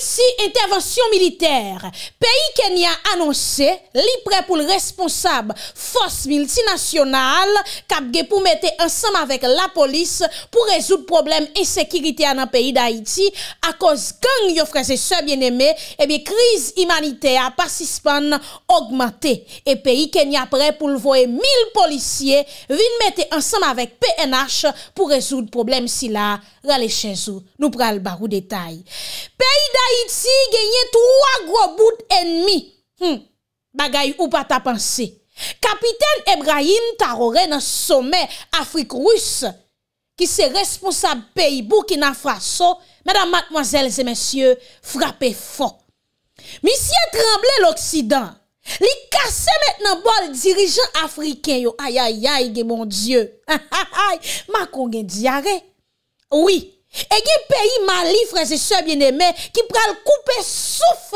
si intervensyon militer. Peyi kenya anonsè, li pre pou l responsab fos miltinasyonal, kapge pou mette ansam avek la polis pou rezout problem e sekiritè anan peyi da iti. A koz gang yofreze se bieneme, ebi kriz imanite a pasispan augmante. E peyi kenya pre pou l voe mil polisye, vin mette ansam avek PNH pou rezout problem si la rale chèzou. Nou pral barou detay. Peyi da iti, Haïti gagne trois gros bouts ennemis. Hum. ou pas ta pensée. Capitaine Ebrahim Tarore dans sommet Afrique russe qui se responsable pays Burkina Faso, mesdames, mademoiselles et messieurs, frappez fort. Monsieur Tremblay l'Occident, li cassé maintenant bol dirigeant africain yo. Aïe aïe aïe, mon Dieu. Ma gen diarrhée. Oui, Ege peyi mali freze se bieneme Ki pral koupe souf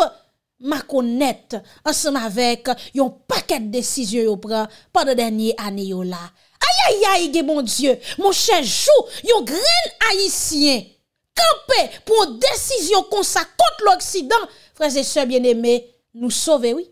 Makon net Ansem avek yon paket desizyon yo pran Pan de denye aneyo la Ayayay ege bon die Mon chenjou yon gren ayisyen Kampè pou desizyon Kon sa kont l'Oksidan Freze se bieneme Nou sove oui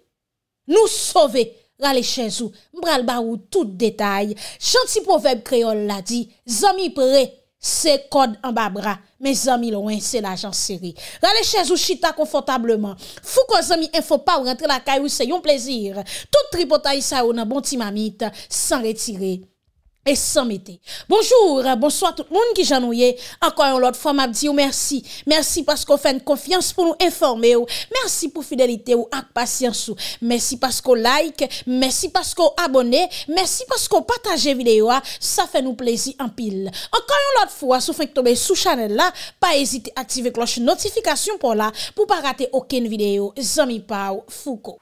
Nou sove rale chenjou Mpral barou tout detay Chanti poveb kreol la di Zomi prey Se kod an ba bra, men zami loun se la jan seri. Gale chèz ou chita konfotableman. Fou kon zami enfo pa ou rentre la kay ou se yon plezir. Tout tripotay sa ou nan bon ti mamit, san retire. E sa mette Bonjour, euh, bonsoit tout moun ki janouye Enkoyon lot fwa mabdi ou mersi Mersi paskou fèn konfians pou nou informe ou Mersi pou fidelite ou ak pasyans ou Mersi paskou like Mersi paskou abone Mersi paskou pataje videyo a Sa fè nou plezi anpil Enkoyon lot fwa sou fèk tobe sou chanel la Pa ezite aktive kloche notifikasyon pou la Pou pa rate okèn videyo Zami pa ou fuko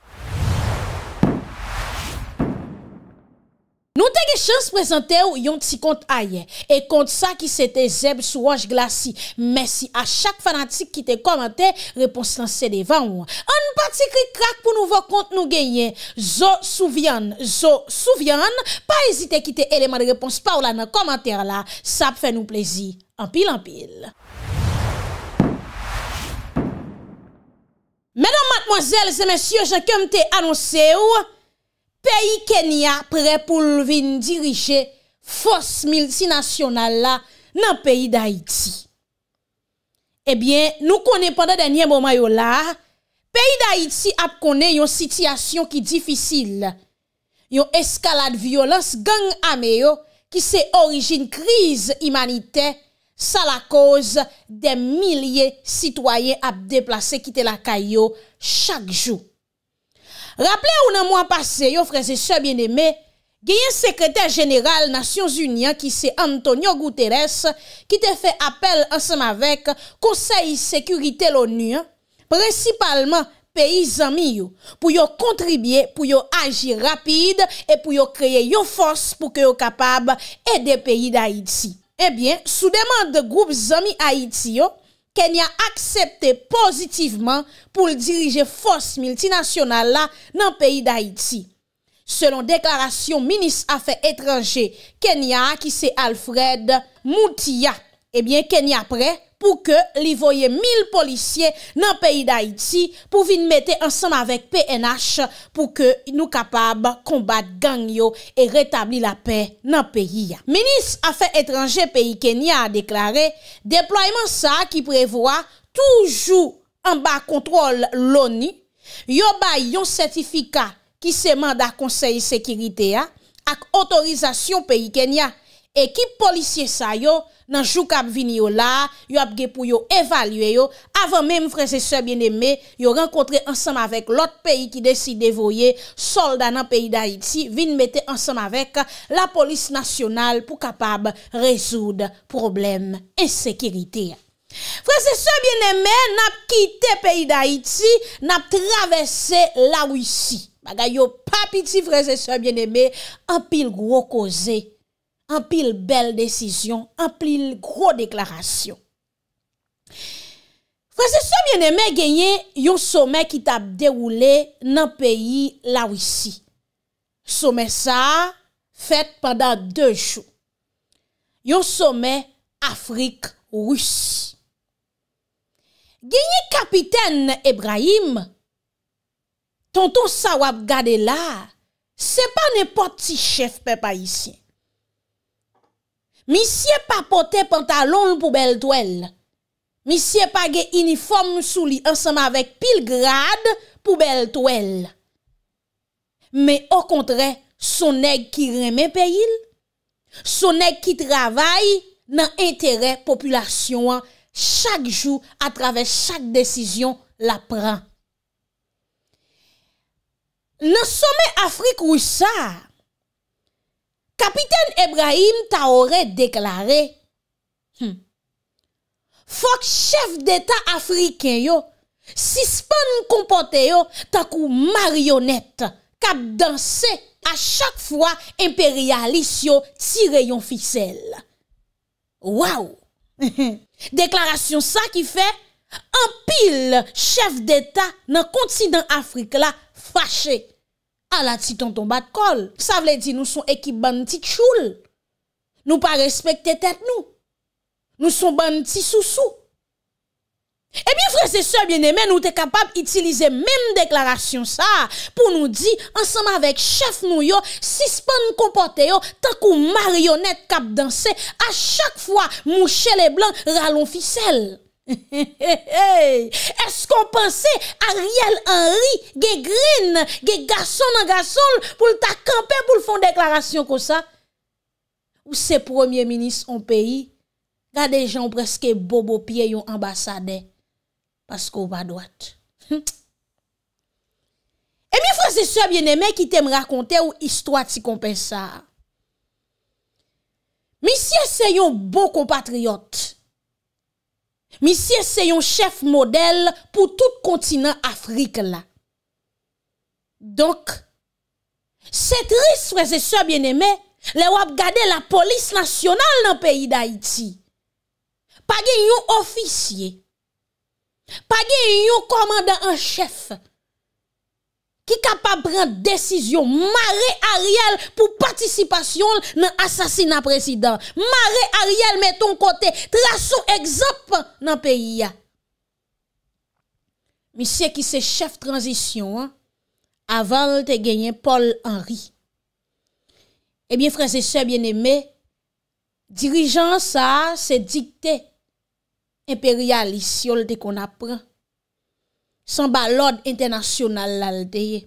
Nou te ge chans prezante ou yon ti kont aye. E kont sa ki se te zeb sou waj glasi. Mersi a chak fanatik ki te komante, repons lanse devan ou. An pati kri krak pou nou vok kont nou genye. Zo souvyan, zo souvyan. Pa ezite ki te eleman repons pa ou la nan komante la. Sa pe fe nou plezi. Anpil, anpil. Menan matmozel, zemensye, jen kem te anonse ou... peyi Kenya pre pou lvin dirije fos miltinasyonal la nan peyi Daiti. Ebyen, nou konen pande denye mouma yo la, peyi Daiti ap konen yon sityasyon ki difisil, yon eskalad violans gang ame yo, ki se orijin kriz imanite sa la koz de milye sitwayen ap deplase kite la kayo chak jou. Rappele ou nan mwen pase yo, freze, sebyen eme, genyen sekretèr general Nasyons Union ki se Antonio Guterres ki te fè apel ansèm avèk konsey sekurite l'ONU, prensipalman peyi zami yo pou yo kontribye, pou yo agi rapide e pou yo kreye yo fòs pou ke yo kapab e de peyi d'Haïti. Ebyen, sou deman de goup zami Haïti yo, Kenya aksepte pozitiveman pou l dirije fos miltinasyonal la nan peyi d'Haïti. Selon deklarasyon, minis afe etranje Kenya ki se Alfred Moutiat. Ebyen eh Kenya prè pou ke li voye mil policye nan peyi d'Haïti pou vin mette ansan avèk PNH pou ke nou kapab kombat gang yo e retabli la pey nan peyi ya. Minis Afè Etranjè peyi Kenya a deklarè, deployman sa ki prevoa toujou anba kontrol loni, yo bay yon sertifika ki seman da konsey sekirite ya ak otorizasyon peyi Kenya ekip policye sa yo, nan jou kap vini yo la, yo ap ge pou yo evalue yo, avan menm vreze se bieneme, yo renkontre ansam avek lot peyi ki desi devoye, solda nan peyi da iti, vin mette ansam avek la polis nasyonal pou kapab rezoud problem ensekirite. Vreze se bieneme nap kite peyi da iti, nap travesse la wisi. Maga yo papiti vreze se bieneme, apil grokoze. Anpil bel desisyon, anpil gro deklarasyon. Fase soumye neme genye yon soumye ki tap deroule nan peyi la wisi. Soumye sa fèt pandan de chou. Yon soumye Afrik wisi. Genye kapiten Ebrahim, tonton sa wap gade la, se pa ne poti chef pe pa isyen. mi siye pa pote pantalon pou bel toel, mi siye pa ge uniform sou li ansama vek pil grad pou bel toel. Me o kontre, son neg ki reme peyil, son neg ki travay nan entere populasyon an, chak jou, atrave chak desisyon la pran. Le somen Afrik wisa, Kapiten Ebrahim ta orè deklarè hmm, Fok chef d'Etat Afriken yo Sispon kompote yo Takou marionet Kap dansè a chak fwa Imperialis yo Tireyon fisèl Waw Deklarasyon sa ki fè An pil chef d'Etat Nan kontinant Afriken la Fache A la ti tonton bat kol, sa vle di nou son ekip ban ti tchoul, nou pa respekte tet nou, nou son ban ti sou sou. Ebi eh ou frese se bieneme nou te kapap itilize menm deklarasyon sa pou nou di ansam avek chef nou yo, sis pan kompote yo, tak ou marionet kap danse, a chak fwa mouche le blan ralon fisel. E se kon pense Ariel Henry ge grin, ge gason nan gason pou lta kampe pou lfon deklarasyon kon sa? Ou se premier ministre an peyi, gade jan preske bobo pie yon ambasade. Paske ou ba doat. E mi frasi sou bieneme ki te mrakonte ou istwa ti kon pense sa. Mi si ese yon bo kompatriot. Misye se yon chef model pou tout kontinant Afrik la. Donk, se trist wè zè so bien emè, lè wap gade la polis nasyonal nan peyi d'Haïti. Pa gen yon ofisye, pa gen yon komanda an chef. Ki kapap pran desisyon. Mare Ariel pou patisipasyon nan asasina presidant. Mare Ariel meton kote. Trasou egzop nan peyi ya. Mi se ki se chef transisyon. Avan lte genyen Paul Henry. Ebyen eh franse se bieneme. Dirijan sa se dikte. Imperialisyon lte kon apren. San ba lode internasyonal la ldeye,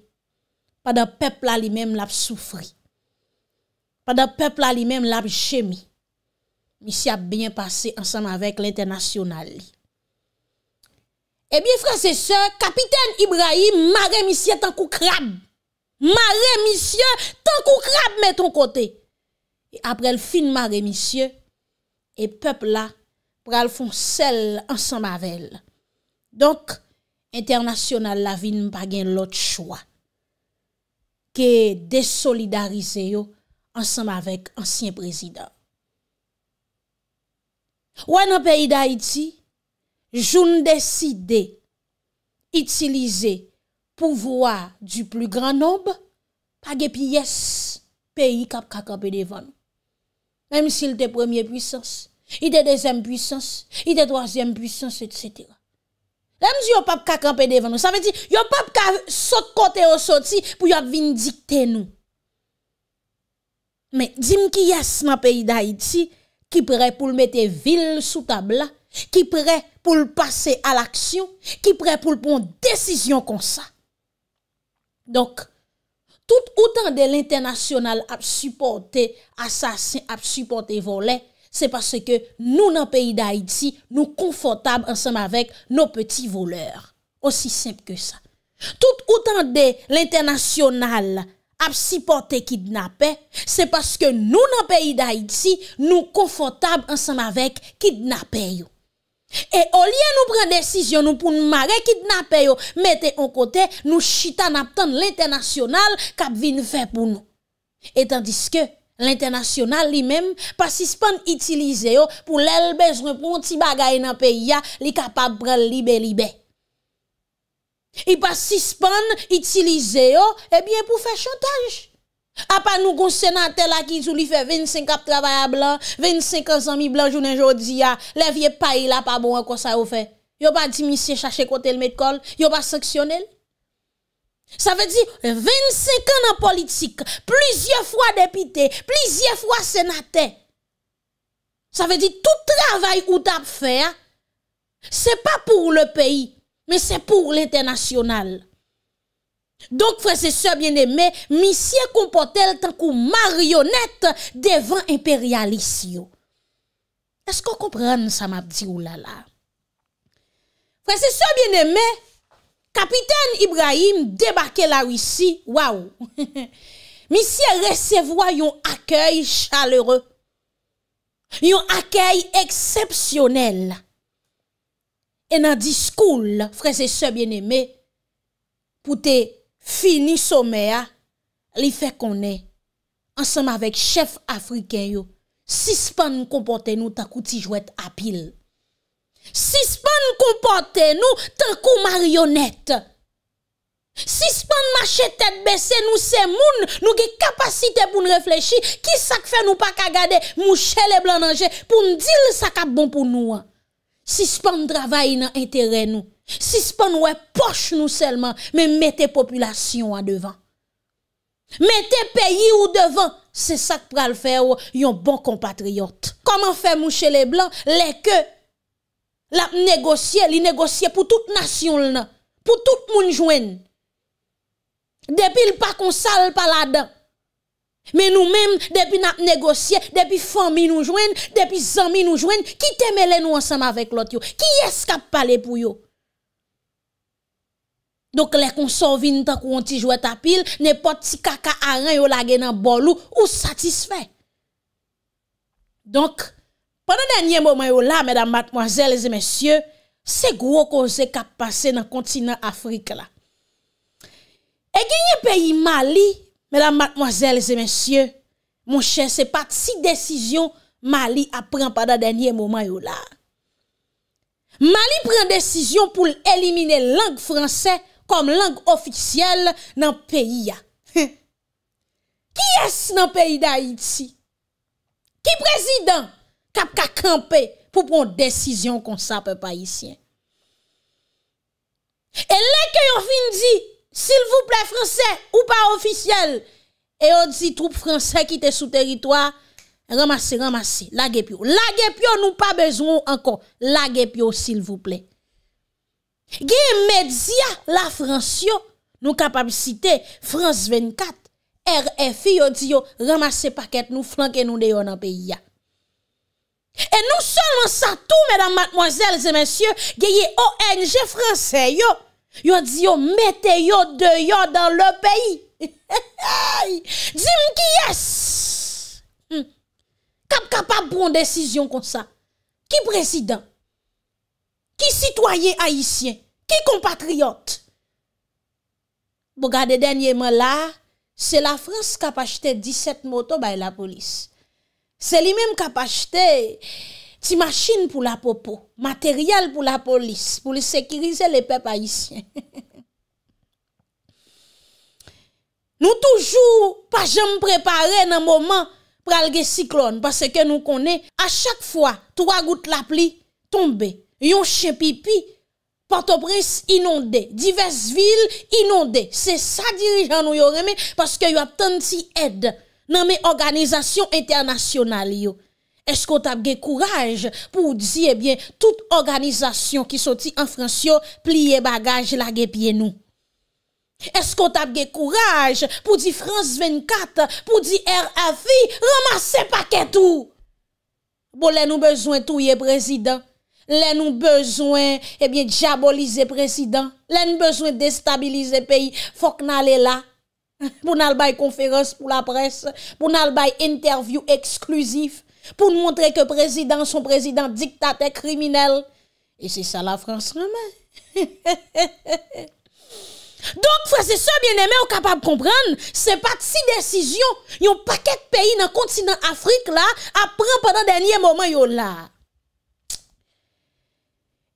pa da pepl la li menm la ap soufri. Pa da pepl la li menm la ap jemi. Mi si ap benye pase ansan avèk l'internasyonal li. Ebyen eh fran se se, kapiten Ibrahim ma remisye tan kou krab. Ma remisye tan kou krab meton kote. E apre l fin ma remisye, e pepl la pral fon sel ansan ma vel. Donk, Internasyonal la vin mpagen lot chwa. Ke desolidarize yo ansanm avèk ansyen prezident. Wè nan peyi da iti, joun deside itilize pouvoa du plu gran nob, page piyes peyi kap kaka pe devan. Mèm si lte premye pwisans, lte dezem pwisans, lte drasyem pwisans, etc. Lèm di yon pap ka kranpe devan nou. Sa ve di, yon pap ka sot kote o soti pou yon vin dikte nou. Men, jim ki yas ma peyi da iti, ki pre pou l mette vil sou tabla, ki pre pou l pase al aksyon, ki pre pou l pon desisyon kon sa. Donk, tout outan de l internasyonal ap suporte asasin, ap suporte volen, Se passe ke nou nan peyi da Haiti Nou konfortab ansam avek Nou peti voleur Osi semp ke sa Tout outan de l'internasyonal Ap sipote kidnapè Se passe ke nou nan peyi da Haiti Nou konfortab ansam avek Kidnapè yo E olye nou pren desisyon nou pou nou mare Kidnapè yo, mette yon kote Nou chitan ap tan l'internasyonal Kap vin fe pou nou Etandis ke L'internasyonal li mèm pasispan itilize yo pou lèl bez repon ti bagay nan peyi ya li kapap pral libe libe. I pasispan itilize yo e eh biye pou fè chantage. A pa nou konsenantè la ki sou li fè 25 ap travaya blan, 25 ansami blan jounen jodi ya, lèvye payi la pa bon an kon sa ou fè. Yo pa di misye chache kote l metkol, yo pa seksyonel. Ça veut dire 25 ans en politique, plusieurs fois député, plusieurs fois sénateur. Ça veut dire tout travail ou d'affaires, faire, c'est pas pour le pays, mais c'est pour l'international. Donc, frères et sœurs bien-aimés, monsieur le tant que marionnette devant impérialiste. Est-ce qu'on comprend ça m'a dit ou oh là là? Frères et sœurs bien-aimés, Kapiten Ibrahim debake la wisi, waw, misye resevwa yon akèy chalere, yon akèy eksepsyonel. E nan diskoul, frese se bien eme, pou te fini somè, li fè konè, ansèm avèk chèf afriken yo, sispan m kompote nou ta kouti jwèt apil. Si s'pan nou kompote nou, tan kou marionet. Si s'pan nou mache tete bese nou se moun, nou ge kapasite pou nou reflechi. Ki sak fe nou pa kagade mouche le blan anje pou nou di le sak ap bon pou nou an. Si s'pan nou travaye nan entere nou. Si s'pan nou e poche nou selman, men mette popilasyon an devan. Mette peyi ou devan, se sak pral fe ou yon bon kompatriyot. Koman fe mouche le blan? Lèkè. la négocié, li négocié pour toute nation là, pour tout monde joindre. Depuis le pas qu'on sale pas là-dedans. Mais nous-mêmes, depuis nous négocié, depuis famille nous joignent, depuis amis nous joignent, qui te nous ensemble avec l'autre? Qui est-ce qui a pour eux? Donc, les consorts viennent tant qu'on t'y joue ta pile, n'importe si caca à rien yo la dans bolou ou satisfait. Donc, Pendan denye mouman yo la, mèdam matmoazèl, lèzè mèsyè, se gwo kon zè kap pase nan kontinant Afrika la. E genye peyi Mali, mèdam matmoazèl, lèzè mèsyè, moun chè se pat si desisyon Mali apren padan denye mouman yo la. Mali pren desisyon pou l'elimine lang fransè kom lang ofisyel nan peyi ya. Ki es nan peyi da Haiti? Ki prezident? Cap ka camper pour prendre une décision comme ça peuple haïtien. Et là que yon fin s'il vous plaît français ou pas officiel et on dit troupes français qui étaient sous territoire ramassez ramassez la pio nous pas besoin encore La s'il vous plaît. Gen médias la France nous capable citer France 24 RFI yo dit yo ramasser paquet nous flanquer nous dans pays E nou solman sa tou, mèdam matmoazèl, zè mèsyè, geye ONG fransè yo, yo di yo metè yo de yo dan le peyi. Dzi mki yes! Kap kap ap bon desisyon kon sa? Ki prezident? Ki sitoyen haisyen? Ki kompatriyot? Bo gade denye mè la, se la Frans kap achete 17 moto bay la polis. C'est lui-même qui a acheté des machines pour la popo, matériel pour la police, pour sécuriser les peuples haïtiens. nous toujours pas jamais préparé dans moment pour le cyclone parce que nous connaissons à chaque fois trois gouttes la pluie tombent. Yon chien pipi Port-au-Prince inondé, diverses villes inondées. C'est ça dirigeant nous aimé parce que y a tant aide Nan men organizasyon internasyonal yo. Esko tabge kouraj pou di, e bien, tout organizasyon ki soti an fransyo pliye bagaj la ge pye nou. Esko tabge kouraj pou di France 24, pou di RFI, ramase paketou. Bo lè nou bezwen touye prezident. Lè nou bezwen, e bien, diabolize prezident. Lè nou bezwen destabilize peyi fok nan lè la. pou nan albay konferans pou la pres, pou nan albay interview eksklusif, pou nou montre ke prezident son prezident diktatek kriminel, e se sa la France ramè. Donk fwese se bienemè ou kapab kompran, se pat si desisyon, yon paket peyi nan kontinant Afrik la, apren padan denye momen yon la.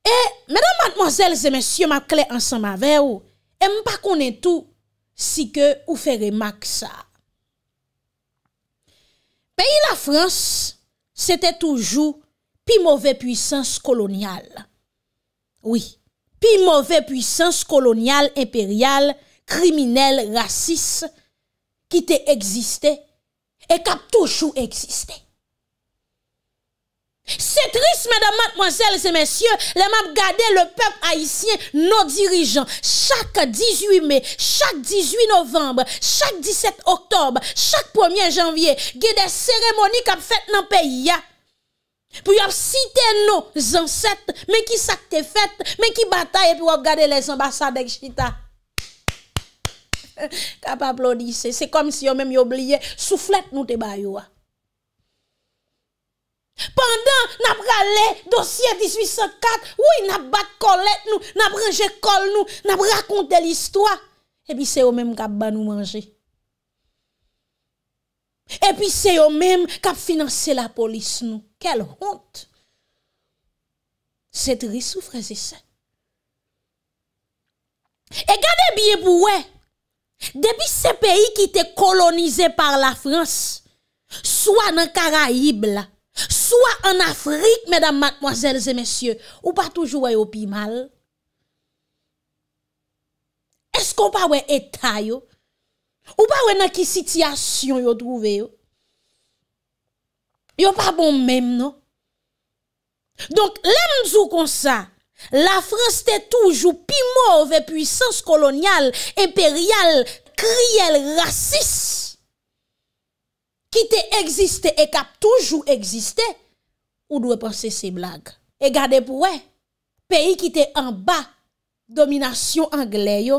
E, mèdan matmozèl zè mèsyè ma kle ansan ma vè ou, em pa konen tou, Si ke ou fere mak sa. Peyi la Frans, se te toujou pi mouve puysans kolonyal. Oui, pi mouve puysans kolonyal, imperial, kriminel, rasis, ki te egziste, e kap toujou egziste. C'est triste, mesdames, mademoiselles et messieurs, les m'a gardé le peuple haïtien, nos dirigeants. Chaque 18 mai, chaque 18 novembre, chaque 17 octobre, chaque 1er janvier, il y a des cérémonies qui fait dans le pays. Pour citer nos ancêtres, mais qui s'acte fait, mais qui bataille pour regarder les ambassades chita. Capable c'est comme si on même oublié soufflette nous te pandan nabra le dosye 1804, woy nabak kolet nou, nabreje kol nou, nabrakonte l'istwa, epi se yo menm kap banou manje. Epi se yo menm kap finanse la polis nou. Kel honte. Se trisou frezise. E gade biye bouwe, depi se peyi ki te kolonize par la Frans, swa nan kara hib la, Soit en Afrique, mesdames, mademoiselles et messieurs, ou pas toujours au pi mal. Est-ce qu'on pas ouais état yo? Ou pas dans qui situation yo trouvé yo? Yo pas bon même non? Donc, l'aime comme ça, la France était toujours pi mauvaise puissance coloniale, impériale, crielle, raciste ki te egziste e kap toujou egziste, ou dwe panse se blag. E gade pou we, peyi ki te an ba, dominasyon an gle yo,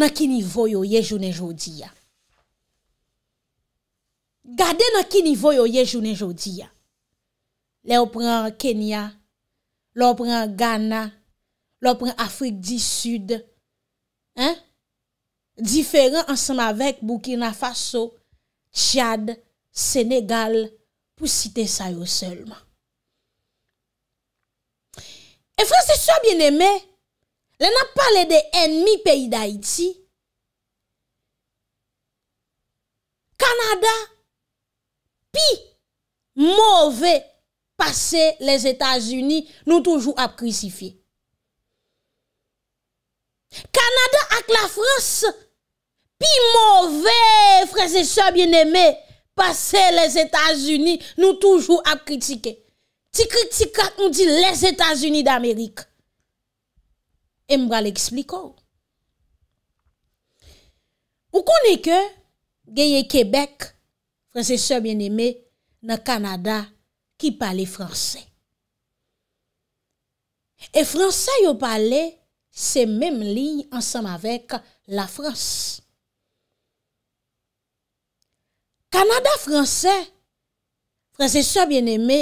nan ki nivou yo ye jounen joudiya. Gade nan ki nivou yo ye jounen joudiya. Le ou pren Kenya, le ou pren Ghana, le ou pren Afrik di sud, eh, diferent ansan avek bou ki na faso, Tchad, Senegal, pou site sa yo selman. E Fransè chwa bien emè, le nan pale de enmi peyi da iti, Kanada pi mouve pase les Etats-Unis, nou toujou ap krisifi. Kanada ak la Fransè, pi mauvais, frères et sœurs bien-aimés, que les États-Unis, nous toujours à critiquer. Ti critique on dit les États-Unis d'Amérique. Et vous l'expliquer. Vous connaissez que et Québec, frères et sœurs bien-aimés, dans Canada qui parle français. Et français vous parle ces même lignes ensemble avec la France. Kanada Fransè, Fransè soye bien eme,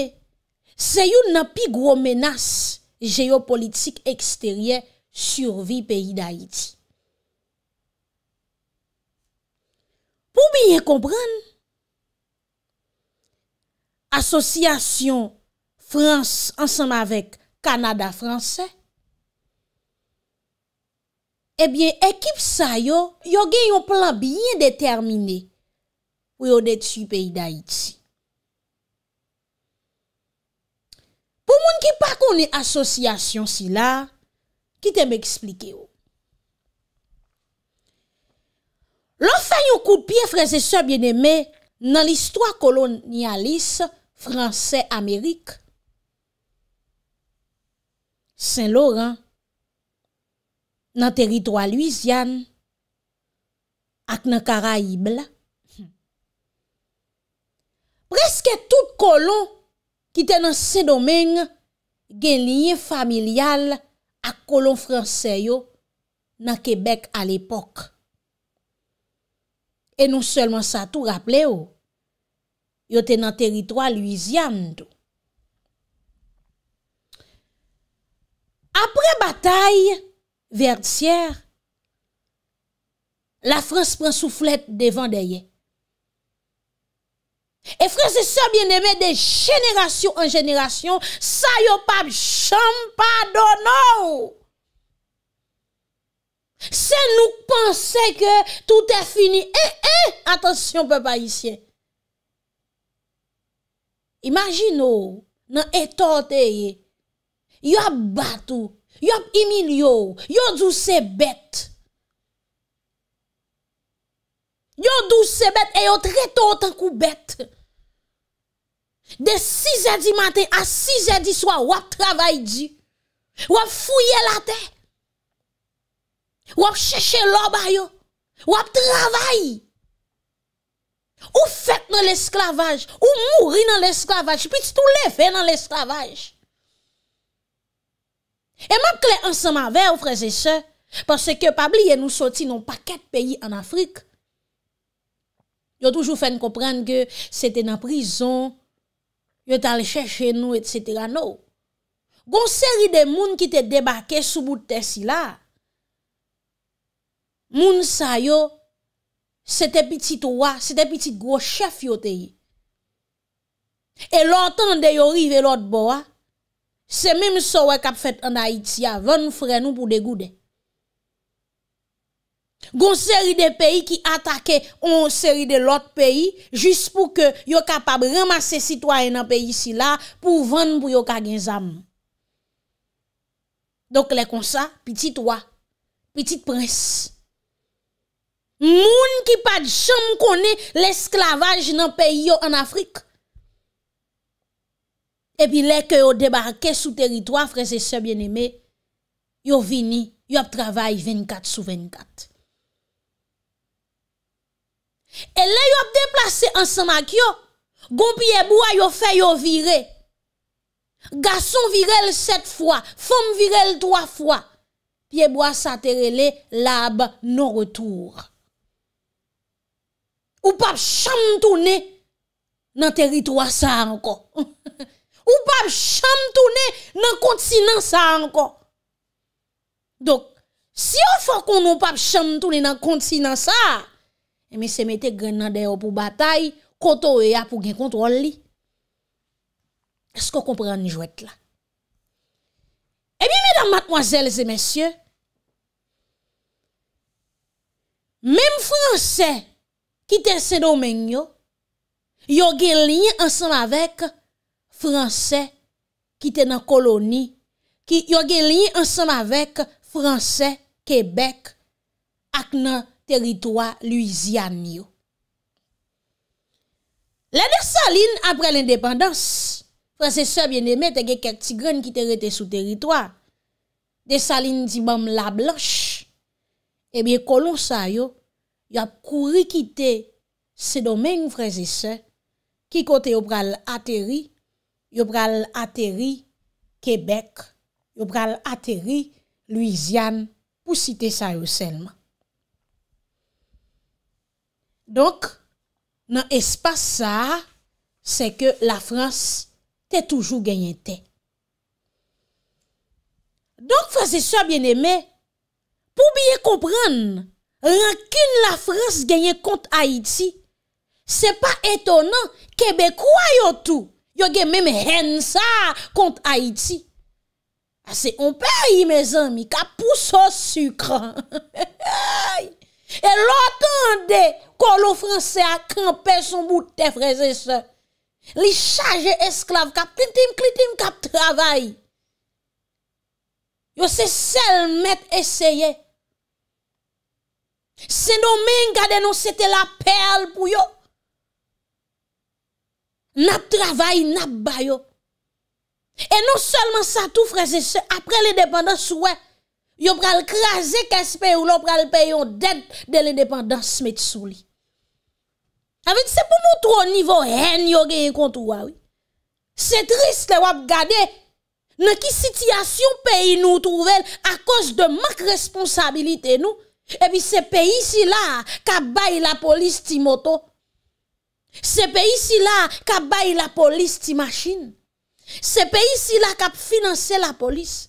se yon nan pi gro menas geopolitik eksterye survi peyi d'Haïti. Pou biye kompran? Asosyasyon Fransè ansanm eh avèk Kanada Fransè, ebyen ekip sa yo, yo gen yon plan biye déterminè. Ou yon et si peyi da iti. Po moun ki pa konen asosyasyon si la, ki te m eksplike yo. Lofa yon koupi e freze se bieneme nan listwa kolonialis franse-amerik, Saint-Laurent, nan teritwa luisian, ak nan kara ible, Preske tout kolon ki te nan se domen gen liye familial ak kolon franse yo nan Kebek al epok. E nou selman sa tou rapple yo. Yo te nan teritroi Louisian. Apre batay, vertsyer, la franse pren souflet devan deye. Efrense sobyeneme de jenerasyon an jenerasyon, sa yo pabjampadonou. Se nou pense ke tout e fini, eh eh, atensyon pepa isye. Imaginou nan etoteye, yop batou, yop imilyou, yodzou se bete. yo dou sebet, e yo treto otan koubet, de 6 a 10 maten, a 6 a 10 swa, wap travay di, wap fuyye la te, wap cheshe loba yo, wap travay, ou fet nan l'esklavaj, ou mouri nan l'esklavaj, pititou le fe nan l'esklavaj, e map kle ansama ve, ou freze se, parce ke pabli ye nou soti, non pa ket peyi an Afrik, Yo toujou fen komprenke se te na prizon, yo te ale chèche nou et sètera nou. Gon seri de moun ki te debake sou bout te si la, moun sa yo se te pitit oua, se te pitit gros chèf yo te yi. E lò tan de yo rive lòt bo a, se mèm so wè kap fèt an a iti a, vèn fren nou pou degou dey. Gon seri de peyi ki atake on seri de lot peyi, jist pou ke yo kapab ramase sitwayen nan peyi si la, pou vande pou yo ka gen zam. Donk le konsa, pitit wak, pitit pres. Moun ki pad chanm kone l esklavaj nan peyi yo an Afrik. E pi le ke yo debarke sou teritwa, freze se bieneme, yo vini, yo ap travay venikat sou venikat. Et là, yo déplacé ensemble avec gon Gompie bois yo fait yo virer. Garçon virel sept fois, femme le trois fois. sa s'atterrele lab non retour. Ou pas cham tourner dans territoire ça encore. Ou pas cham tourner dans continent ça encore. Donc si on fait qu'on nous pas cham tourner dans continent ça, E mi se mette grenadeyo pou batay, koto e ya pou gen kontrol li. Esko kompren ni jwet la? E bi, mèdam matmoazèl, zè mèsyè, mèm fransè, ki ten sè domènyo, yo gen lini ansam avek fransè ki ten nan koloni, ki yo gen lini ansam avek fransè, kebek, ak nan koloni, teritwa luisian miyo. Le de Saline, apre l'independans, prese se bien demè, te ge kek ti gren ki te rete sou teritwa, de Saline di mam la bloche, e biye kolonsa yo, yo ap kouri kite se domen vreze se, ki kote yo pral ateri, yo pral ateri Kebek, yo pral ateri luisian, pou site sa yo selman. Donk, nan espase sa, se ke la Frans te toujou genyen te. Donk, franseswa bieneme, pou biye kompran, rankun la Frans genyen kont Haiti, se pa etonan, Kebekwayo tou, yo gen menme hen sa kont Haiti. Ase, on pe a yi me zanmi, ka pousso sukran. E lotan de... kolo français a campé son bout de frères et sœurs. Li charge esclaves kap klitim klitim kap travail. Yo se seuls met essayer. Saint-Domingue gade nous c'était la perle pour yo. N'a travail n'a ba yo. Et non seulement ça tout frères et sœurs après l'indépendance ouais yo pral craser qu'espère ou l'on pral payer en dette de l'indépendance met sous li. Avet se pou moutrou nivou en yo gen yon kontou wawi. Se trist le wap gade, ne ki sityasyon peyi nou touvel akos de mak responsabilite nou, ebi se peyi si la kap bay la polis ti moto. Se peyi si la kap bay la polis ti masjin. Se peyi si la kap finanse la polis.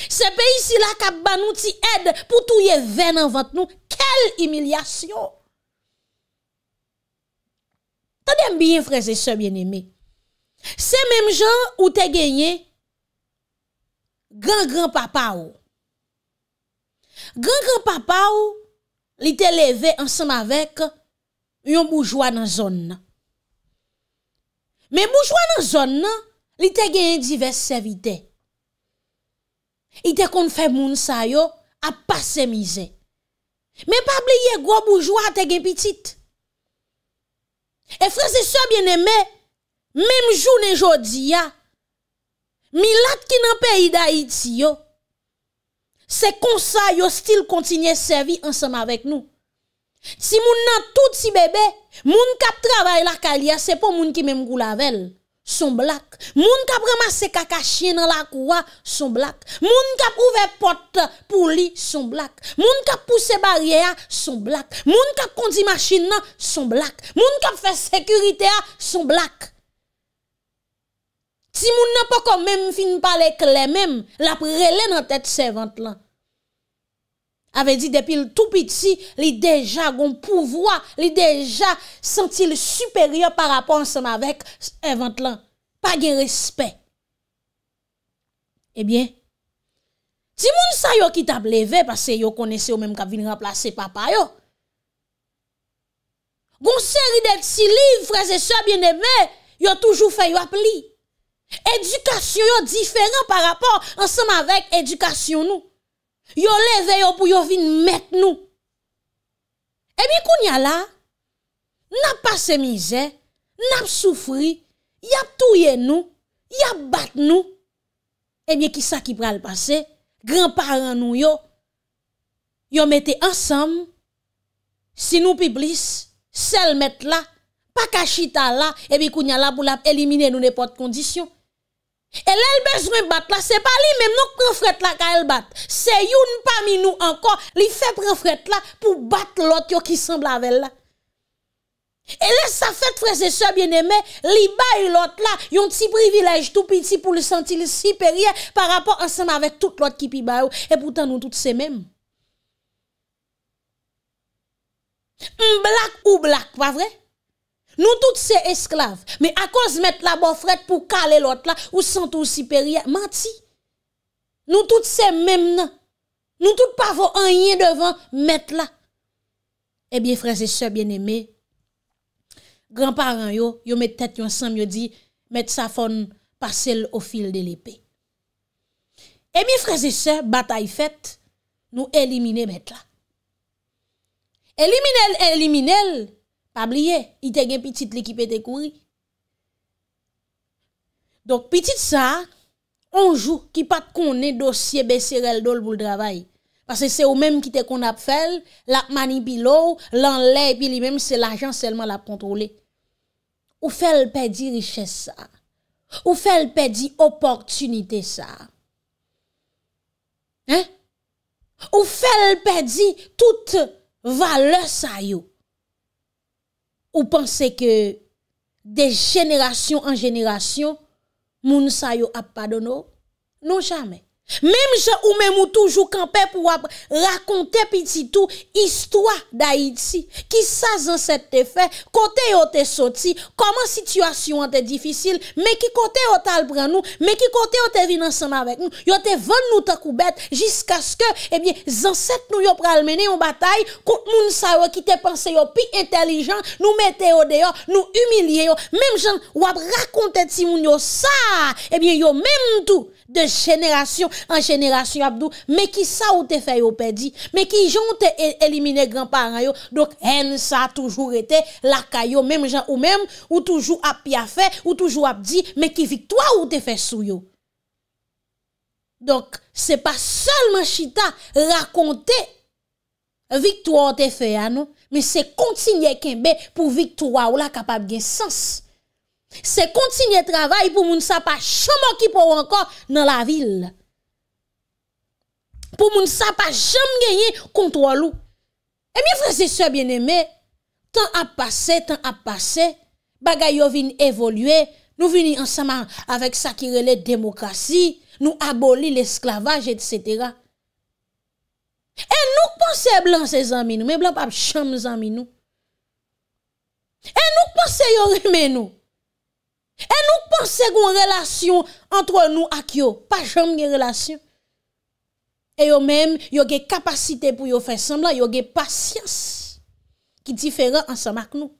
Se peyi si la kap ban nou ti ed pou touye ven an vant nou. Kel imilyasyon! biyen freze se mwen eme. Se mwen jen ou te genye gran gran papa ou. Gran gran papa ou li te leve ansan avek yon boujwa nan zon nan. Men boujwa nan zon nan li te genye divers se vide. I te konfe moun sa yo ap pase mize. Men pa bliye gwo boujwa te genye pitit. Et frère c'est sœurs bien aimé même jour d'hier, aujourd'hui, Milat qui dans le pays d'Haïti, c'est comme ça yo style de servir ensemble avec nous. Si moun nan tout si bébé, moun kap travail la kalia, c'est pas moun qui même goul Son blak. Moun kap remase kakashi nan la kouwa, son blak. Moun kap ouve pot pou li, son blak. Moun kap pouse barye a, son blak. Moun kap kondi maschin nan, son blak. Moun kap fe sekurite a, son blak. Si moun nan pa kon men fin pa le kle men, la prele nan tet se vant lan. Ave di depi l tou piti, li deja gon pouvoa, li deja senti l superior par rapport ansem avek evant lan. Pa gen respet. Ebyen, eh ti moun sa yo kit ap leve, pase yo konesi yo menm ka vin remplase papa yo. Gon seri deti li, freze so bieneme, yo toujou fe yo ap li. Edukasyon yo diferent par rapport ansem avek edukasyon nou. Yo levé yo pour yo vin mettre nous. Et bien qu'on y là, n'a pas se n'a pas souffri, y a touye nous, y a battu nous. Et bien qui ça qui pral passer? grand-parents nous yo, yo ensemble, si nous piblis, sel mettre là, pas à là, et bien qu'on la mis là pour la éliminer e nous n'importe condition. conditions. Et là, elle besoin battre là, c'est pas lui même non prend fret là qu'elle bat. C'est une parmi nous encore, qui fait prendre fret là pour battre l'autre qui semble avec elle. Et là, ça fait, frères et sœurs bien aimé li bat l'autre là, yon petit privilège tout petit pour le sentir supérieur par rapport ensemble avec tout l'autre qui pi Et pourtant, nous tous c'est même. Black ou black, pas vrai? Nou tout se esklav, me akos met la bofret pou kale lot la, ou santou siperia, manti. Nou tout se mem nan, nou tout pa vo anye devan, met la. Ebyen eh freze se, bien eme, granparen yo, yo met tete yon san, yo di, met sa fon, pasel o fil de lepe. Ebyen eh freze se, bata yi fet, nou elimine met la. Elimine el, elimine el, Abliye, ite gen pitit li ki pe te kouri. Donk pitit sa, anjou ki pat konen dosye besirel dol pou l'dravay. Pase se ou menm ki te kon ap fel, la mani pi lou, lan le pi li menm se l'ajan selman la kontrole. Ou fel pe di riches sa? Ou fel pe di opportunite sa? Hein? Ou fel pe di tout vale sa yo? ou pensez que des générations, en génération moun sa yo Non jamais Mem jen ou mem mou toujou kanpe pou wap rakonte pititou Istwa da iti Ki sa zanset te fe Kote yo te soti Koman situasyon te difisil Mekikote yo tal pran nou Mekikote yo te vin ansama vek nou Yo te ven nou takou bet Jiska sko Ebyen eh zanset nou yo pral mene yon batay Kon moun sa yo ki te panse yo pi intelijan Nou mete yo deyo Nou umilye yo Mem jen wap rakonte ti moun yo sa Ebyen eh yo mem mou tou de jenerasyon an jenerasyon ap do, me ki sa ou te fè yo pè di, me ki jan ou te elimine granparen yo, dok hen sa ap toujou rete, lakay yo, ou toujou ap ya fè, ou toujou ap di, me ki viktoa ou te fè sou yo. Dok, se pa solman chita, rakonte, viktoa ou te fè ya nou, me se kontinye kenbe, pou viktoa ou la kapab gen sens. C'est continuer travail pour moun sa pa chaman ki pou encore dans la ville. Pour moun sa pa jam gagner contrôle Et eh bien frères et sœurs bien-aimés, temps a passé, temps a passé, bagay yo ont évoluer, nous vini ensemble avec ça qui la démocratie, nous aboli l'esclavage etc. Et nous pensons blanc ses amis nous, mais blanc pa chaman zami nous. Et nous pense yo nous. Et nous pensons qu'on relation entre nous et Pas jamais une relation. Et eux même, yo capacité pour faire semblant, vous avez patience qui différent ensemble avec nous.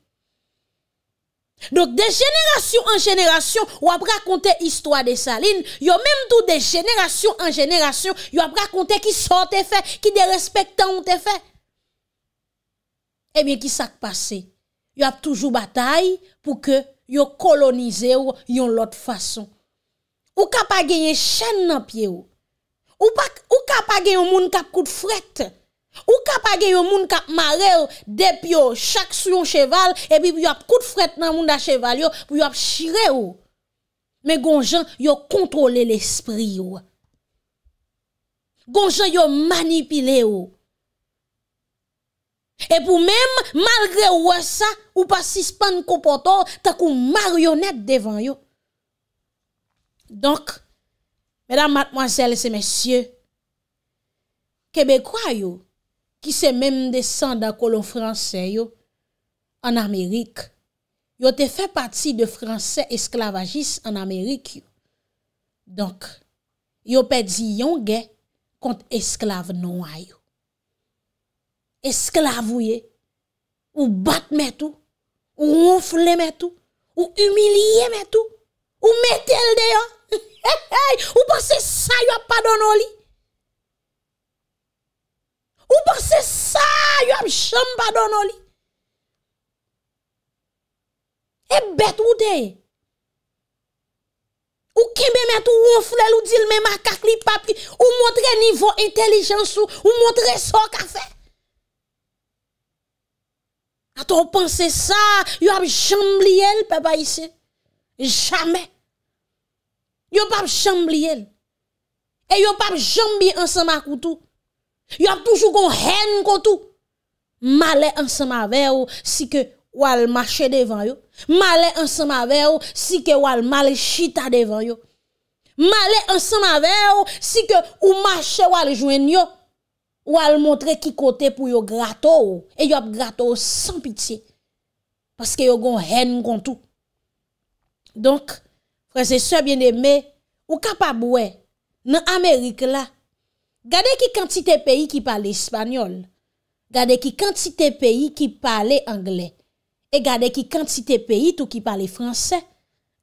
Donc, de génération en génération, vous avez raconté l'histoire de Saline. Vous même tout de génération en génération, vous avez raconté qui sont fait, qui dérespectant ont fait. Eh bien, qui s'est passé? Vous avez toujours bataille pour que yo kolonize ou yon lot fason. Ou ka pa genye chen nan pie ou. Ou, pa, ou ka pa genye moun kap kout fret. Ou ka pa genye moun kap mare ou depi chak sou yon cheval et puis ap kout fret nan moun da cheval yo pou yo ap chire ou. Me gonjan yo kontrole l'esprit ou. Gonjan yo manipile ou. Et pou mèm, malgré ouè sa, ou pas si span kompoto, ta kou maryonet devan yo. Donk, mèdam matmoazèl se mèsyè, kebe kwa yo, ki se mèm desan da kolon fransè yo, an amérik, yo te fè pati de fransè esklavagis an amérik yo. Donk, yo pe di yon gen kont esklav nou a yo. Esklavouye, ou bat metou, ou oufle metou, ou humiliye metou, ou metel deyo, ou pase sa yo apadono li, ou pase sa yo apchamba dono li. E bet ou deye, ou keme metou oufle loudil me makak li papi, ou motre nivou intelijensou, ou motre soka fe. Quand on pense ça, il a chamblié le papa ici. Jamais. a pas chamblié. Et il pas jamais ensemble avec tout. Il a toujours qu'on haine contre tout. Malais ensemble avec vous si que ou al marcher devant yo. Malais ensemble avec vous si que ou al mal chita devant yo. Malais ensemble avec vous si que ou marcher ou al joindre yo. Ou al montre ki kote pou yo grato ou. E yo ap grato ou san piti. Paske yo gon hen mkon tou. Donk, prese se biene me, ou kapab we, nan Amerike la, gade ki kantite peyi ki pale Espanyol, gade ki kantite peyi ki pale Angle, e gade ki kantite peyi tou ki pale Fransè,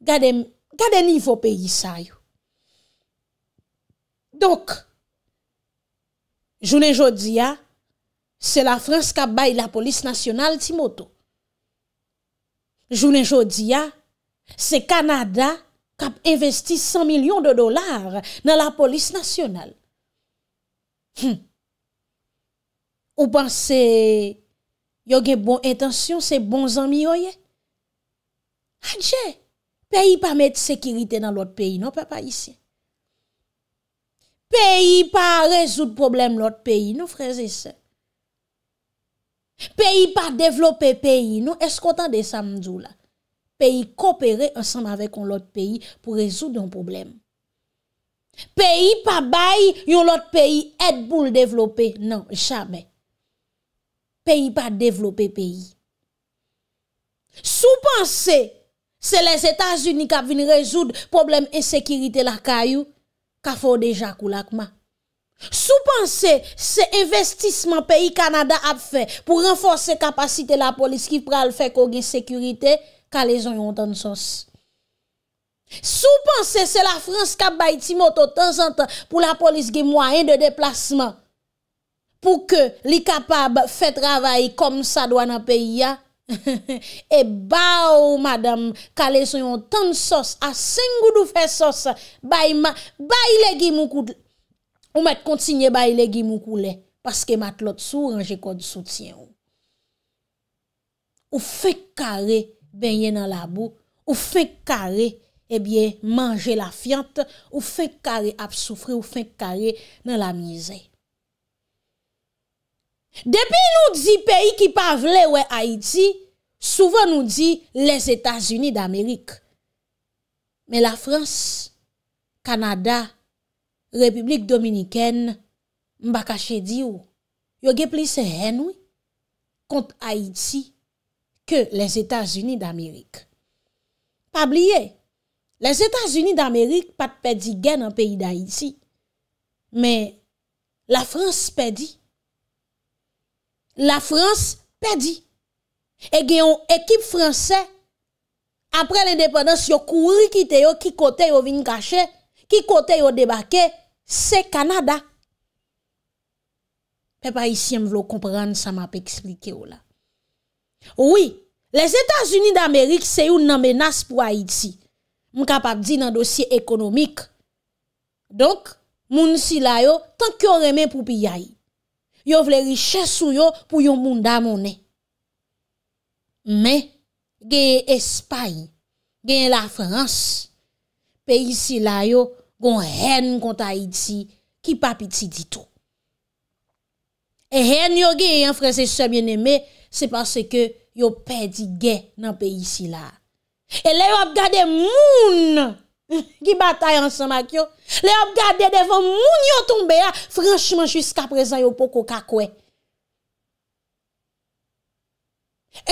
gade nivou peyi sa yo. Donk, Jounen jodi ya, se la Frans kap bay la polis nasyonal ti moto. Jounen jodi ya, se Kanada kap investi 100 milyon de dolar nan la polis nasyonal. Hm. Ou pan se yoge bon etansyon se bon zanmi yo ye? Adje, peyi pa met sekirite nan lot peyi, nou pe pa isye. Peyi pa rezoud problem lot peyi, nou freze se. Peyi pa devlope peyi, nou eskotan de sa mdjou la. Peyi kopere ansan avè kon lot peyi pou rezoud yon problem. Peyi pa bay yon lot peyi et pou l devlope, nan, chame. Peyi pa devlope peyi. Sou panse se les Etats-Unis ka vin rezoud problem esekirite la kayou, ka fo deja kou lakman. Sou panse se investisman peyi Kanada ap fe pou renforse kapasite la polis ki pral fe kou gen sekurite ka le zon yon ton sos. Sou panse se la frans kap bayi ti moto ton zan tan pou la polis gen mwayen de deplasman pou ke li kapab fe travayi kom sa dwanan peyi ya. E ba ou madame kale sou yon ton sos A sen goudou fe sos Bayi le gi moukou Ou met kontinye bayi le gi moukou le Paske mat lot sou range kou di soutien ou Ou fe kare benye nan la bou Ou fe kare ebyen manje la fiant Ou fe kare ap soufre Ou fe kare nan la mizè Depi nou di peyi ki pa vle oue Haïti Souvent nou di les Etats-Unis d'Amerik Men la Frans, Kanada, Republik Dominikèn Mbakache di ou Yoge plise hen oui Kont Haïti Ke les Etats-Unis d'Amerik Pa bliye Les Etats-Unis d'Amerik pat pedi gen an peyi d'Haïti Men la Frans pedi la Frans pè di. E gen yon ekip Fransè, apre l'independens yo kouri kite yo, ki kote yo vin kache, ki kote yo debake, se Kanada. Pe pa isi yon vlo kompran, sa ma pe eksplike yo oh la. Ouwi, les Etats-Unis d'Amerik, se yon nan menas pou Haiti. Mkapak di nan dosye ekonomik. Donk, moun si la yo, tanke yon remen pou pi ya yi. Yo vle riches sou yo pou yon moun dam mounen. Men, genye Espany, genye la Frans, peyi si la yo gon hen konta Haiti ki pa piti ditou. E hen yo genye yon Fransese sebyen eme, se pase ke yo pedi gen nan peyi si la. E le yo ap gade mounen. qui bataille ensemble avec yo. Les hommes devant moun yo tombé ah. franchement jusqu'à présent yo poko kakwe.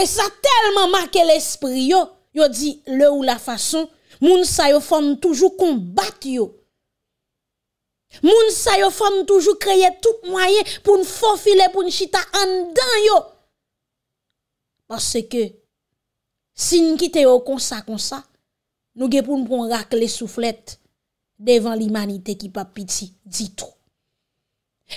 Et ça tellement marqué l'esprit yo, yo dit le ou la façon moun sa yo font toujours combattre yo. Moun sa yo font toujours créer tout moyen pour nous faufiler pour nous chita en dedans yo. Parce que si nous quittons comme ça comme ça Nou ge pou mpon rak le souflet devan li manite ki pap piti, di tro.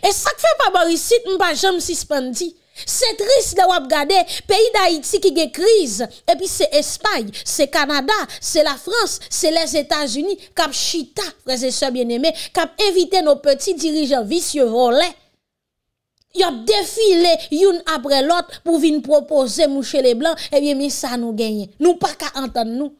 E sak fe pa barisit, mpa jom sispendi. Se tris de wap gade, peyi da Haiti ki ge kriz, e pi se Espany, se Kanada, se la France, se les Etats-Unis, kap chita, freze se bieneme, kap evite nou peti dirijan visye volè. Yop defile youn apre lot pou vin propose mouche le blan, e eh biye mi sa nou genye. Nou pa ka antan nou.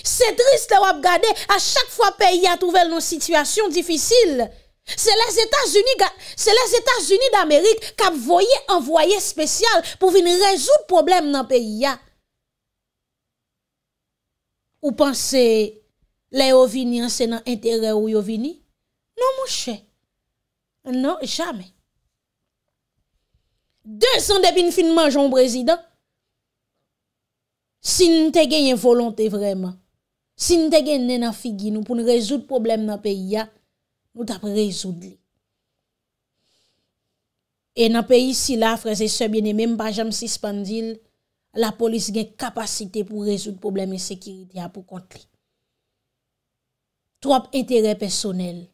Se trist le wap gade, a chak fwa peyi a touvel nou situasyon difisil. Se les Etats-Unis d'Amerik kap voye an voye spesyal pou vin rezo problem nan peyi a. Ou panse, le yo vini an se nan entere ou yo vini? Non mouche, non jame. De san debin finman, joun prezident, si nou te genye volonte vreman, Sin de gen nen an figi nou pou nou rezoud problem nan peyi ya, nou tap rezoud li. E nan peyi si la, freze sebyen e menm bajam sispan dil, la polis gen kapasite pou rezoud problem e sekiritya pou kont li. Trop interè personel.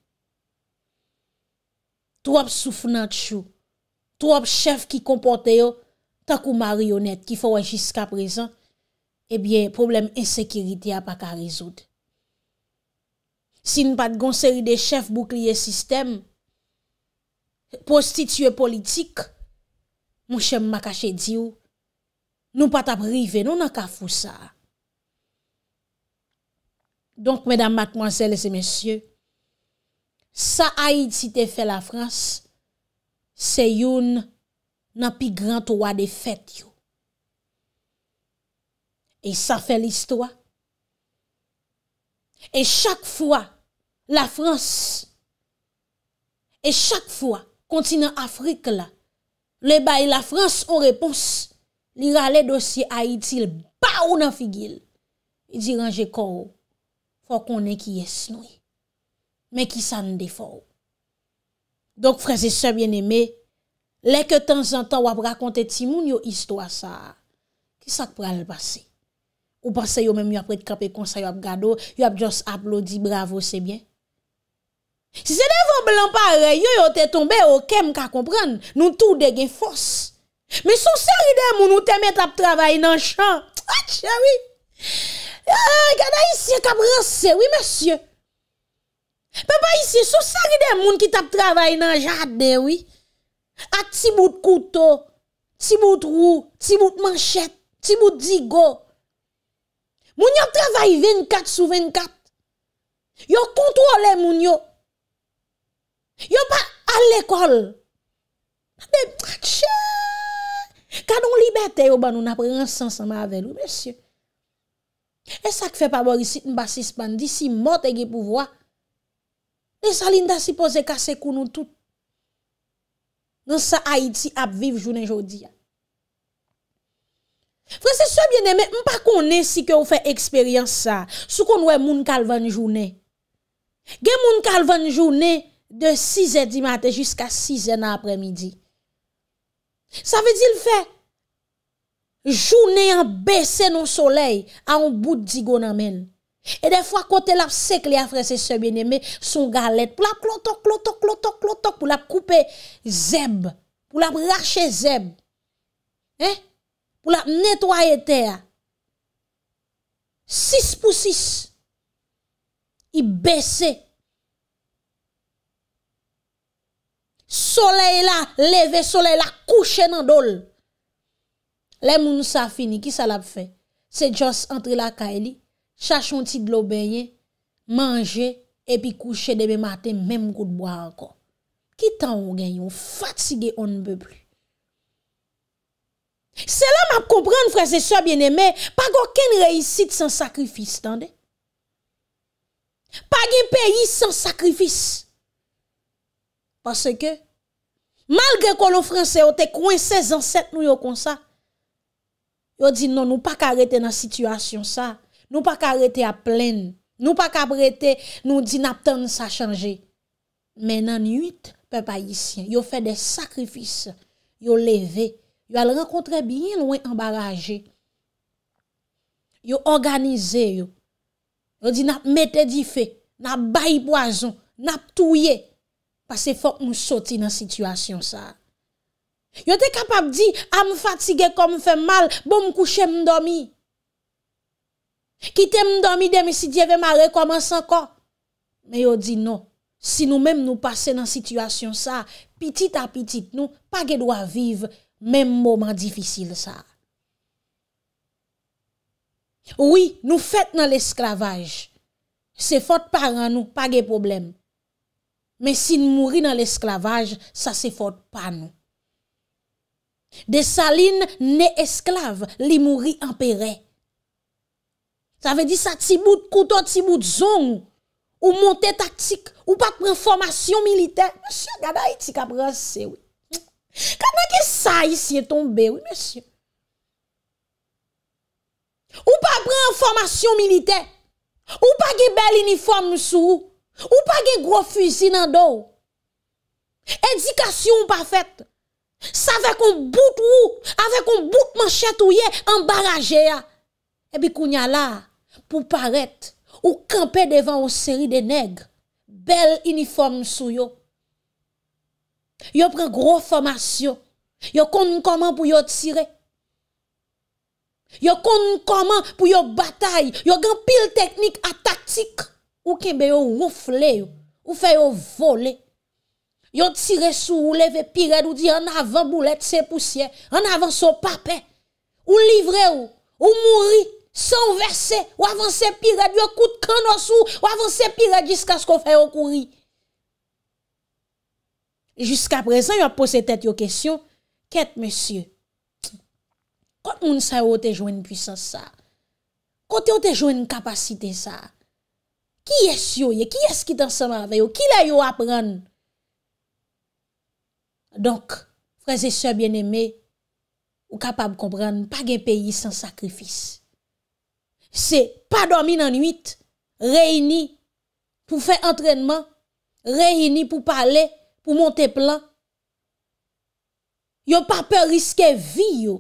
Trop souf nan tchou. Trop chef ki kompote yo takou marionet ki fwa jiska prezant. ebyen, problem ensekiriti a pa ka rizout. Sin pat gonseri de chef boukliye sistem, postitye politik, mouche m makache diyo, nou pat aprive, nou nan ka fousa. Donk, mèdam matman, zèlèzè, mèsyè, sa a yid si te fè la Frans, se youn nan pi grant wade fèt yo. E sa fè l'histoire. E chak fwa, la Frans, e chak fwa, kontinant Afrik la, le bay la Frans ou repons, li ra le dosye a itil, ba ou nan figil, e diranje kou, fwa konen ki yes noui, men ki sa n de fwa ou. Donk freze se bien eme, leke tan zan tan wap rakonte ti moun yo istwa sa, ki sa k pral basi. Ou pa se yo menm yo apre te kap e konsa yo ap gado, yo ap just aplodi, bravo, se bien. Se se devon blan pare, yo yo te tombe, o kem ka kompran, nou tou deg e fos. Me sou seri demoun ou teme tap travay nan chan. Ah, ah, a tche, oui. Gada isye kap rense, oui, monsie. Pe pa isye, sou seri demoun ki tap travay nan jade, oui. A ti bout kouto, ti bout rou, ti bout manchet, ti bout digo, Moun yo travay 24 sou 24. Yo kontwole moun yo. Yo pa al ekol. A be, tchaa! Kadon libetè yo ban nou na prensansan ma ave nou, mè sè. E sa kfe pa mori sit mba sispan, disi mot e ge pou vwa. E sa linda si pose kase koun nou tout. Non sa Haiti ap viv jounen jodi ya. Frère, c'est sœurs bien aimé, sais pas si que vous fait expérience ça. Sou qu'on ouais moun kalvan journée. Gen moun kalvan journée de 6h du matin jusqu'à 6h après-midi. Ça veut dire le fait journée en baissé non soleil à un bout de et des fois, côté la a à frère bien-aimé, son galette, pour la cloto cloto cloto cloto pour la couper zeb, pour la racher zeb. Hein? Ou la netwaye tè ya. Sis pou sis. I bese. Soleil la leve, soleil la kouche nan dol. Le moun sa fini, ki sa la fe? Se joss entre la ka e li, chache moun ti dlo beye, manje, epi kouche debè matè, mem kou dboa anko. Ki tan ou gen yon? Ou fatige, ou nbe pli. C'est là m'a comprendre frères et sœurs bien-aimés, pas aucune réussite sans sacrifice, Pas un pays sans sacrifice. Parce que malgré que les français ont été coincés en cette nous comme ça. Ils dit non, nous pas arrêter dans situation ça. Nous pas arrêter à pleine. Nous pas arrêter nous dit que ça changer. Mais dans nuit, peuple haïtien, ils ont fait des sacrifices. Ils ont levé yo al renkotre biyen ou en baraje, yo organize yo, yo di nap mette di fe, nap bayi boazon, nap touye, pase fok mou soti nan sitwasyon sa. Yo te kapap di, am ah, fatige kon mou fe mal, bon mou kouche mndomi, kite mndomi deme si diyeve ma re koman san kon, me yo di no, si nou menm nou pase nan sitwasyon sa, pitit a pitit nou, pa ge do a vive, Mem mouman difisil sa. Ouwi, nou fèt nan l'esklavaj. Se fòt pa ran nou, pa ge problem. Men si nou mouri nan l'esklavaj, sa se fòt pa nou. De saline, ne esklav, li mouri en pere. Sa ve di sa ti bout kouton, ti bout zon. Ou monte taktik, ou pak pre formation militer. Monsiou gada iti kap rase wey. Comment que ça ici est tombé, oui, monsieur? Ou pas prendre formation militaire? Ou pas de bel uniforme sous? Ou pas de gros fusil dans dos? Éducation parfaite. Ça avec un bout ou, avec un bout manchette ou embarrassé. Et hein. puis, eh qu'on y là, pour paraître, ou camper devant une série de nègres, bel uniforme sous Yo pren gro formasyon Yo kon nou koman pou yo tire Yo kon nou koman pou yo batay Yo gen pil teknik a taktik Ou kebe yo rufle Ou fe yo vole Yo tire sou ou leve piret Ou di an avan boulet se pousye An avan sou pape Ou livre ou Ou mouri Ou avan se piret Ou avan se piret Ou avan se piret Juska prezant yo ap pose tèt yo kèsyon, kèt monsye, kote moun sa yo o te jwenn pwisan sa? Kote yo te jwenn kapasite sa? Ki es yo ye? Ki es ki dansan an veyo? Ki la yo apren? Donk, freze sè bien eme, ou kapab kompren, pa gen peyi san sakrifis. Se, pa dormi nan nuit, reyni, pou fè entrenman, reyni pou pale, Ou monte plan. Yo pape riske vi yo.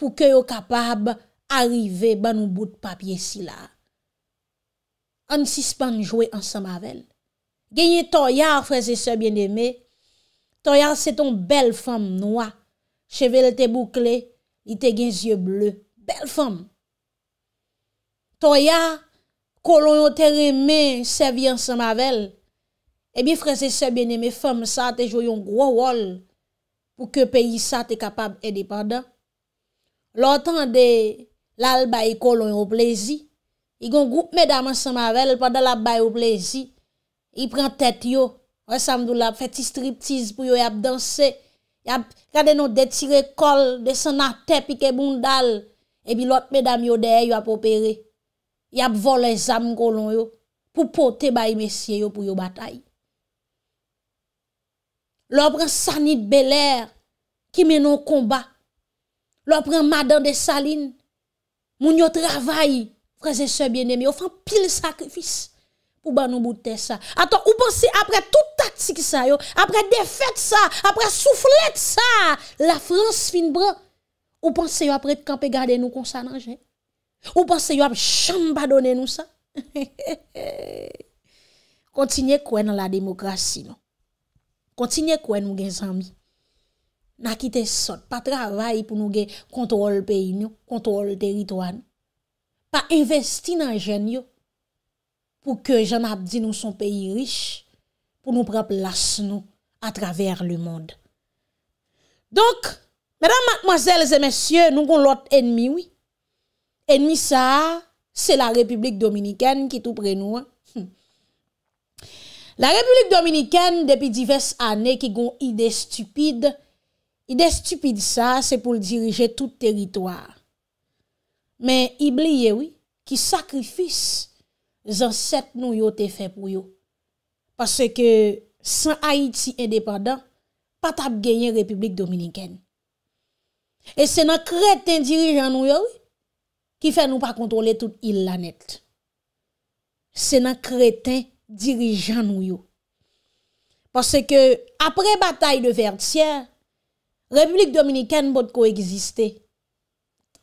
Pou ke yo kapab. Arrive ban ou bout papye si la. An sispan jwe ansan mavel. Genye Toyar. Freze se bien eme. Toyar se ton bel fam noua. Chevele te boukle. Y te genye bleu. Bel fam. Toyar. Kolon yo te reme. Se vi ansan mavel. Ebi freze se bine me fem sa te jo yon gwo wol pou ke peyi sa te kapab edi padan. Lò tan de lal bayi kolon yo plezi, i gon goup medam an san mavel pandan la bayi yo plezi, i pren tet yo, resam dou la feti striptiz pou yo yap danse, yap kade nou detire kol, desan na tepike bundal, ebi lot medam yo deye yo ap opere, yap vol en zam kolon yo pou pote bayi mesye yo pou yo batay. L'on prend Sanit Belair qui mène au combat. L'on prend Madame de Saline. Moun yo travail, frères et sœurs bien-aimés, on fait pile sacrifice pour nous bouter ça. Attends, ou pensez après toute tactique ça après défaite ça, après soufflette ça, la France fin bran, Ou pensez après camper garder nous comme ça dans Ou pensez chamba donner nous ça. Continuez quoi dans la démocratie non. Kontinye kwen nou gen zambi. Na kite sot, pa travay pou nou gen kontrol peyi nou, kontrol teritouan. Pa investi nan jen yo pou ke jan ap di nou son peyi rich pou nou preplas nou atraver le moun. Donk, mèdam matmazèl zè mèsyè, nou kon lot enmi wè. Enmi sa, se la Republik Dominikèn ki tou pre nou an. La Republik Dominikane depi divers ane ki gon ide stupide, ide stupide sa se pou dirije tout teritoar. Men i bliye wii ki sakrifis zan set nou yo te fe pou yo. Pase ke san Haiti indepadan patap genye Republik Dominikane. E se nan kreten dirije an nou yo wii ki fe nou pa kontrole tout il la net. Se nan kreten dirije. dirigeant nous. Parce que après bataille de Vertière, République dominicaine peut coexister.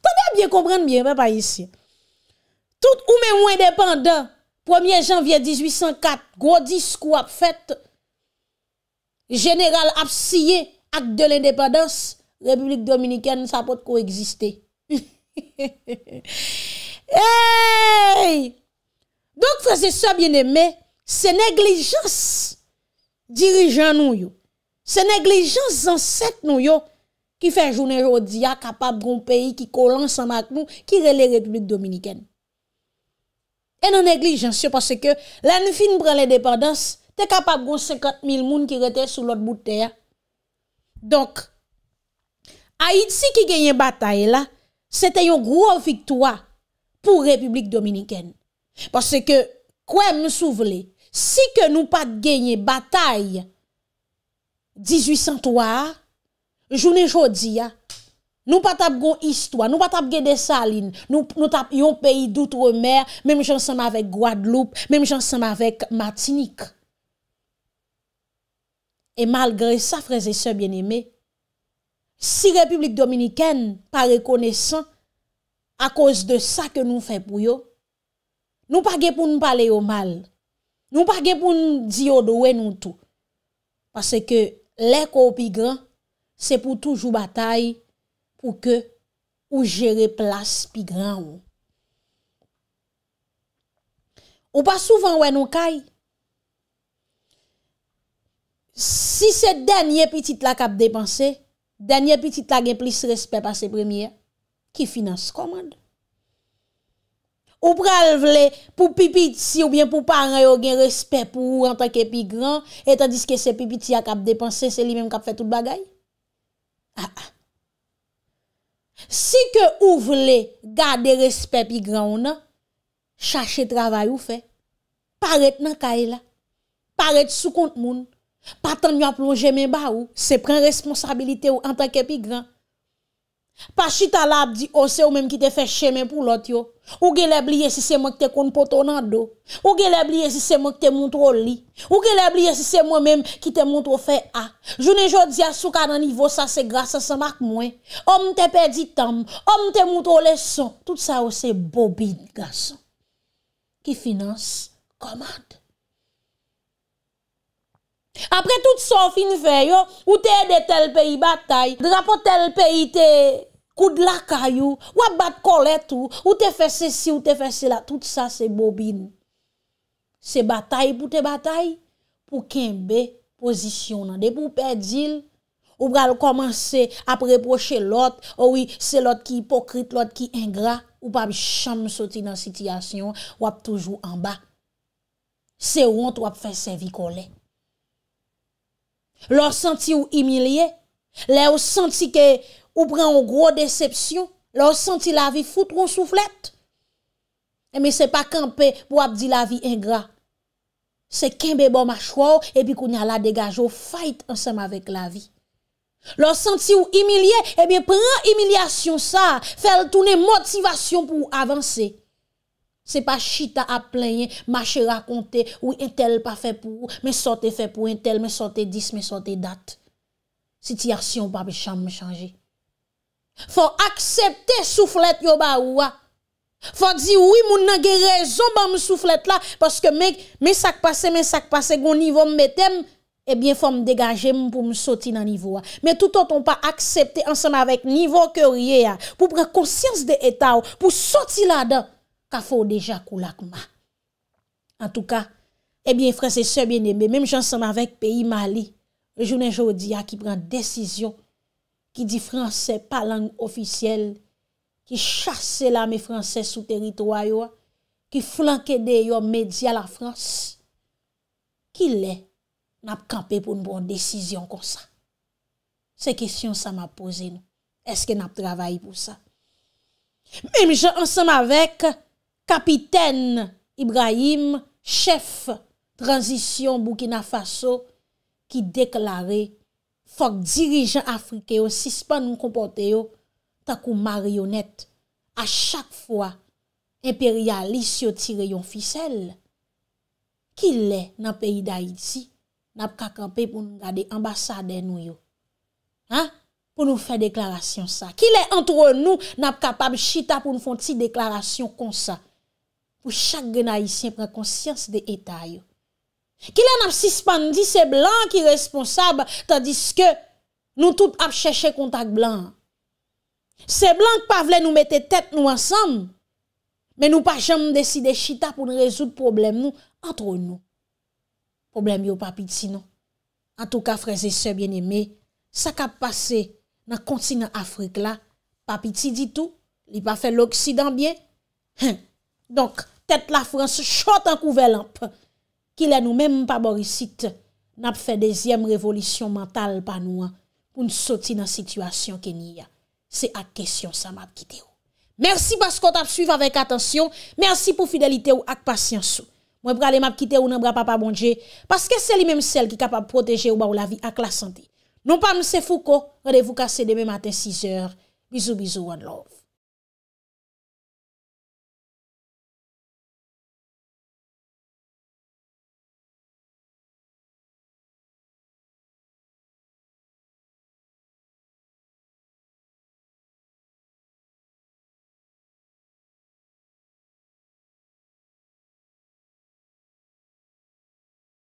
Tenez bien comprendre bien papa ici. Tout ou même indépendant 1er janvier 1804 gros discours fait général Absié, acte de l'indépendance République dominicaine ça peut coexister. Donc, c'est ça bien aimé Se neglijans dirijan nou yo, se neglijans zanset nou yo, ki fè jounè jò diya kapab goun peyi ki kolansan mak nou, ki relè Republik Dominikèn. E nan neglijans yo, parce ke lèn fin brèn lè depandans, te kapab goun sekat mil moun ki rete sou lòt boutè ya. Donk, Haït si ki genyen batay la, se te yon gwo viktoa pou Republik Dominikèn. Parce ke kwen m souvelè, Si ke nou pat genye batay 1803 jounen jodi ya nou pat ap gon histwa nou pat ap genye salin nou tap yon peyi doutre mer menm jansanm avek Guadeloupe menm jansanm avek Martinique E malgre sa freze se bien eme si Republik Dominikene pa rekonesan a koz de sa ke nou fe pou yo nou pa genye pou nou pale yo mal Nou pa gen pou nou diyo do we nou tou. Pase ke leko ou pi gran, se pou toujou batay pou ke ou jere plas pi gran ou. Ou pa souvan we nou kay. Si se denye pitit la kap depanse, denye pitit la gen plis respe pa se premye, ki finanse komande. Ou pral vle pou pipiti ou bien pou paran yo gen respet pou ou an tanke pi gran etan diske se pipiti a kap depanse se li men kap fe tout bagay? A ah, a. Ah. Si ke ou vle gade respet pi gran ou nan, chache travay ou fe, paret nan kaye la. Paret sou kont moun. Patan nyo a plonje men ba ou, se pren responsabilite ou an tanke pi gran. Pas chita lab di osè oh, ou mèm ki te fè chèmè pou lot yo. Ou ge le bliye si se mèm ki te kon poto nan do. Ou ge le bliye si se mèm ki te moutro li. Ou ge le bliye si se mèm ki te moutro fè a. Jounè jò di asou ka nan nivò sa se grasa sa mak mwen. Om te pedi tam, om te moutro leson. Tout sa ou se bobid gason. Ki finans komad. Apre tout sa ou fin fè yo, ou te edè tel peyi batay, drapo tel peyi te... ou dlaka yu, wap bat kolet ou, ou te fese si, ou te fese la, tout sa se bobine. Se batay pou te batay, pou kenbe pozisyon nan. Depou pe djil, ou pral komanse ap reproche lot, ou se lot ki hipokrit, lot ki ingra, ou pa bi chanm soti nan sitiyasyon, wap toujou anba. Se wont wap fese vi kolen. Lò senti ou imilye, lè ou senti ke Ou pren ou gro decepsyon, lor senti la vi foutron souflet. Eme se pa kampe pou ap di la vi ingra. Se kenbe bo ma chwa ou, epi koun ala degaj ou fight ansem avek la vi. Lor senti ou emilye, epi pren emilyasyon sa, fel toune motivasyon pou avanse. Se pa chita ap plenye, mache rakonte, ou entel pa fe pou, men sote fe pou entel, men sote dis, men sote dat. Siti aksyon pa becham me chanje. Fò aksepte souflet yo ba ouwa Fò di ouwi moun nage rezon ba m souflet la Paske mèk mè sakpase mè sakpase Gon nivou m metem Ebyen eh fò m degaje m pou m soti nan nivou wa Mè toutoton pa aksepte ansen avèk nivou kè rie ya Pou pre konsyans de etaw Pou soti la dan Ka fò deja kou lakma An touka Ebyen franse sebyen ebe Mèm jansen avèk peyi mali Jounen jodi ya ki pren desisyon ki di franse pa lang ofisyel, ki chase la me franse sou teritoryo, ki flanke de yo medya la franse, ki le nap kampe pou nou bon desisyon kon sa? Se kisyon sa ma pose nou, eske nap travaye pou sa? Mim je ansam avek, kapiten Ibrahim, chef transisyon Bukina Faso, ki deklare, Fok dirijen Afrike yo, sispan nou kompote yo, takou marionet, a chak fwa imperialis yo tire yon fisel. Ki le nan peyi da iti, nap kakampe pou nou gade ambasade nou yo? Ha? Pou nou fè deklarasyon sa. Ki le antre nou nap kapab chita pou nou fònti deklarasyon kon sa? Pou chak gen a iti yon prekonsyans de eta yo. Kile nan ap sispandi se blan ki responsab Tadis ke nou tout ap chèche kontak blan Se blan pa vle nou mette tèt nou ansam Men nou pa jom deside chita pou nou rezout problem nou Antro nou Problem yo papiti non An tou ka freze se bien eme Sak ap pase nan kontinan Afrik la Papiti ditou Li pa fè l'Oksidan bien Donk tèt la Frans chote an kouvelanp ki lè nou mèm pa borisite, nap fè dezèm revolisyon mental pa nou an, pou nou soti nan sitwasyon ke ni ya. Se ak kesyon sa map kite ou. Mersi paskot ap suiv avèk atensyon, mersi pou fidelite ou ak pasyansou. Mwen pralè map kite ou nan bra pa pa bonje, paske se li mèm sel ki kapab proteje ou ba ou la vi ak la santi. Non pa mse fou ko, radevou kase demè matin 6èr. Bizou bizou, one love.